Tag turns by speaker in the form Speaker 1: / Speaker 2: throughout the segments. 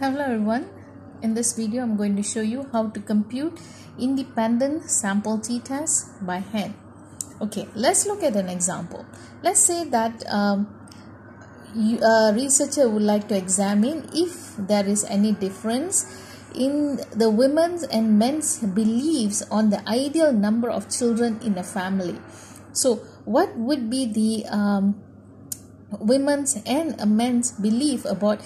Speaker 1: Hello everyone, in this video I'm going to show you how to compute independent sample t-test by hand. Okay, let's look at an example. Let's say that um, you, researcher would like to examine if there is any difference in the women's and men's beliefs on the ideal number of children in a family. So, what would be the um, women's and men's belief about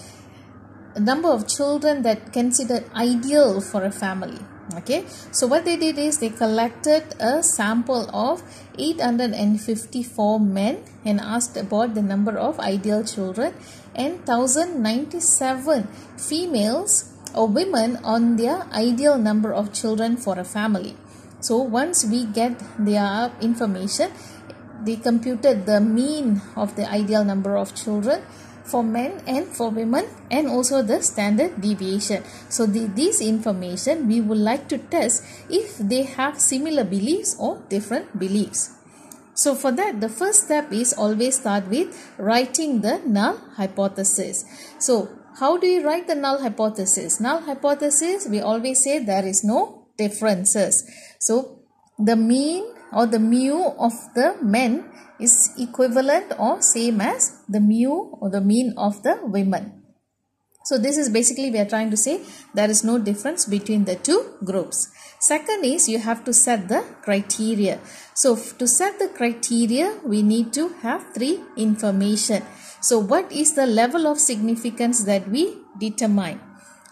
Speaker 1: number of children that considered ideal for a family okay so what they did is they collected a sample of 854 men and asked about the number of ideal children and 1097 females or women on their ideal number of children for a family so once we get their information they computed the mean of the ideal number of children for men and for women and also the standard deviation. So the, this information we would like to test if they have similar beliefs or different beliefs. So for that the first step is always start with writing the null hypothesis. So how do you write the null hypothesis? Null hypothesis we always say there is no differences. So the mean or the mu of the men is equivalent or same as the mu or the mean of the women. So this is basically we are trying to say there is no difference between the two groups. Second is you have to set the criteria. So to set the criteria we need to have three information. So what is the level of significance that we determine?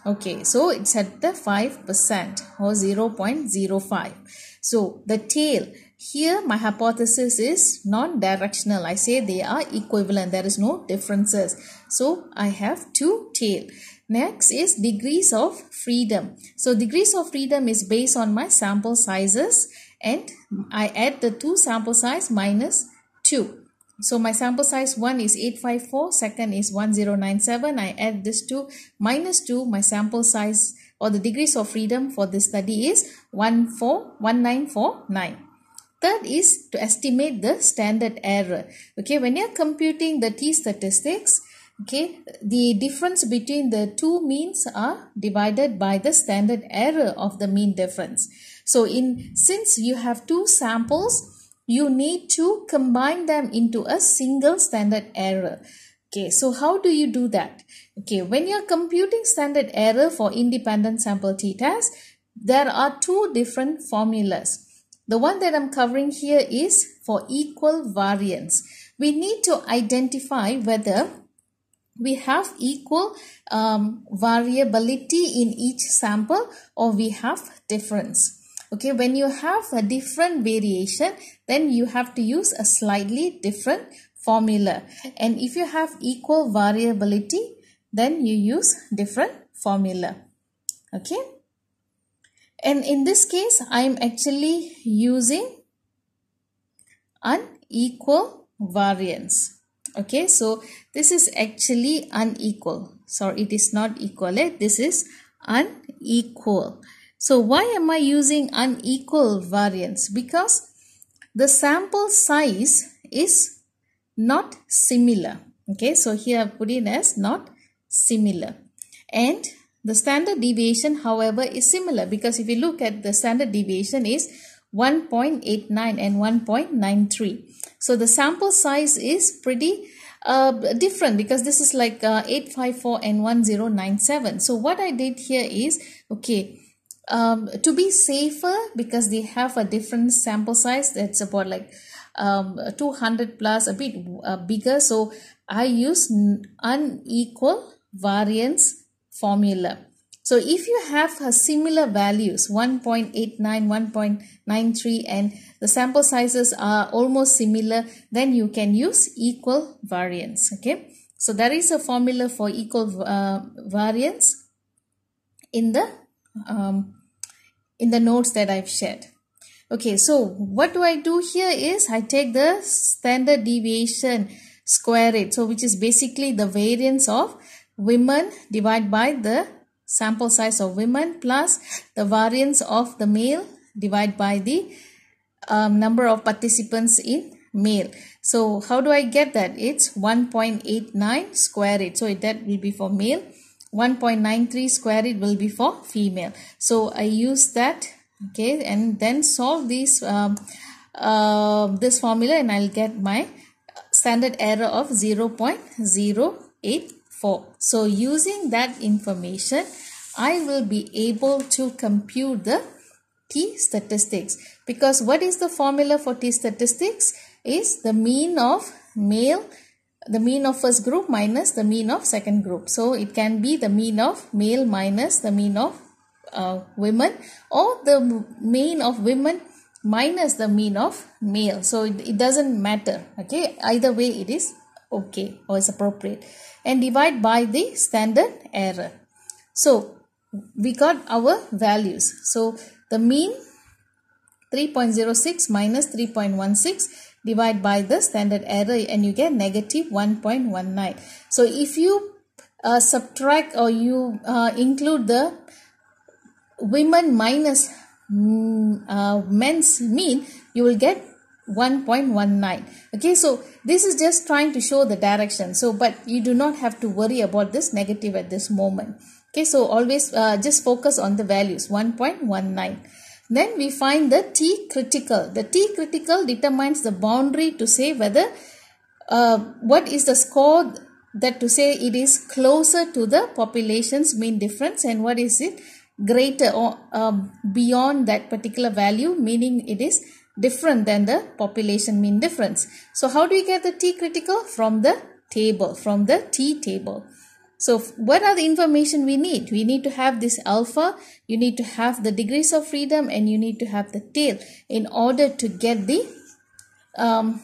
Speaker 1: Okay, so it's at the 5% or 0.05. So the tail, here my hypothesis is non-directional. I say they are equivalent. There is no differences. So I have two tail. Next is degrees of freedom. So degrees of freedom is based on my sample sizes and I add the two sample size minus 2. So my sample size 1 is 854, second is 1097. I add this to minus 2. My sample size or the degrees of freedom for this study is one four one nine four nine. Third is to estimate the standard error. Okay, when you're computing the t-statistics, okay, the difference between the two means are divided by the standard error of the mean difference. So in since you have two samples, you need to combine them into a single standard error. Okay, so how do you do that? Okay, when you're computing standard error for independent sample t-test, there are two different formulas. The one that I'm covering here is for equal variance. We need to identify whether we have equal um, variability in each sample or we have difference. Okay, when you have a different variation, then you have to use a slightly different formula. And if you have equal variability, then you use different formula. Okay and in this case I am actually using unequal variance okay so this is actually unequal sorry it is not equal eh? this is unequal so why am I using unequal variance because the sample size is not similar okay so here I put in as not similar and the standard deviation, however, is similar because if you look at the standard deviation is 1.89 and 1.93. So the sample size is pretty uh, different because this is like uh, 854 and 1097. So what I did here is, okay, um, to be safer because they have a different sample size that's about like um, 200 plus a bit uh, bigger. So I use unequal variance formula. So if you have similar values 1.89, 1.93 and the sample sizes are almost similar then you can use equal variance. Okay. So there is a formula for equal uh, variance in the um, in the notes that I've shared. Okay, so what do I do here is I take the standard deviation square it. So which is basically the variance of women divided by the sample size of women plus the variance of the male divided by the um, number of participants in male. So how do I get that? It's 1.89 square it. So that will be for male. 1.93 square it will be for female. So I use that okay and then solve this um, uh, this formula and I'll get my standard error of zero point zero eight. 4. So using that information, I will be able to compute the t statistics because what is the formula for t statistics is the mean of male the mean of first group minus the mean of second group so it can be the mean of male minus the mean of uh, women or the mean of women minus the mean of male so it, it doesn't matter okay either way it is okay or is appropriate and divide by the standard error. So we got our values. So the mean 3.06 minus 3.16 divide by the standard error and you get negative 1.19. So if you uh, subtract or you uh, include the women minus mm, uh, men's mean, you will get 1.19 okay so this is just trying to show the direction so but you do not have to worry about this negative at this moment okay so always uh, just focus on the values 1.19 then we find the t critical the t critical determines the boundary to say whether uh, what is the score that to say it is closer to the population's mean difference and what is it greater or um, beyond that particular value meaning it is different than the population mean difference. So how do we get the T critical? From the table, from the T table. So what are the information we need? We need to have this alpha, you need to have the degrees of freedom and you need to have the tail in order to get the um,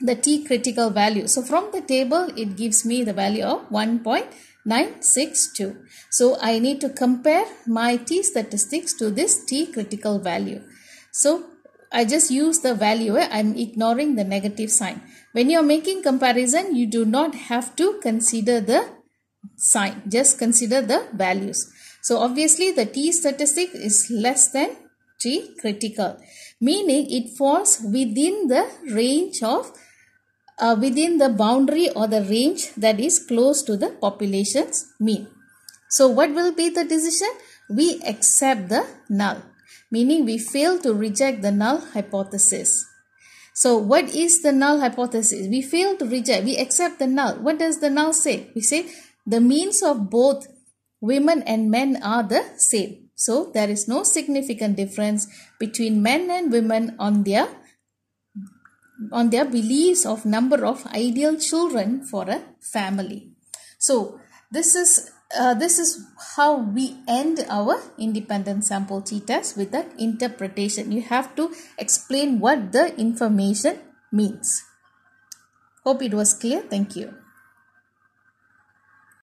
Speaker 1: the t critical value. So from the table, it gives me the value of 1.962. So I need to compare my t statistics to this t critical value. So I just use the value. Eh? I'm ignoring the negative sign. When you're making comparison, you do not have to consider the sign. Just consider the values. So obviously the T statistic is less than T critical. Meaning it falls within the range of uh, within the boundary or the range that is close to the population's mean. So what will be the decision? We accept the null meaning we fail to reject the null hypothesis. So what is the null hypothesis? We fail to reject, we accept the null. What does the null say? We say the means of both women and men are the same. So there is no significant difference between men and women on their on their beliefs of number of ideal children for a family. So this is uh, this is how we end our independent sample t test with the interpretation. You have to explain what the information means. Hope it was clear. Thank you.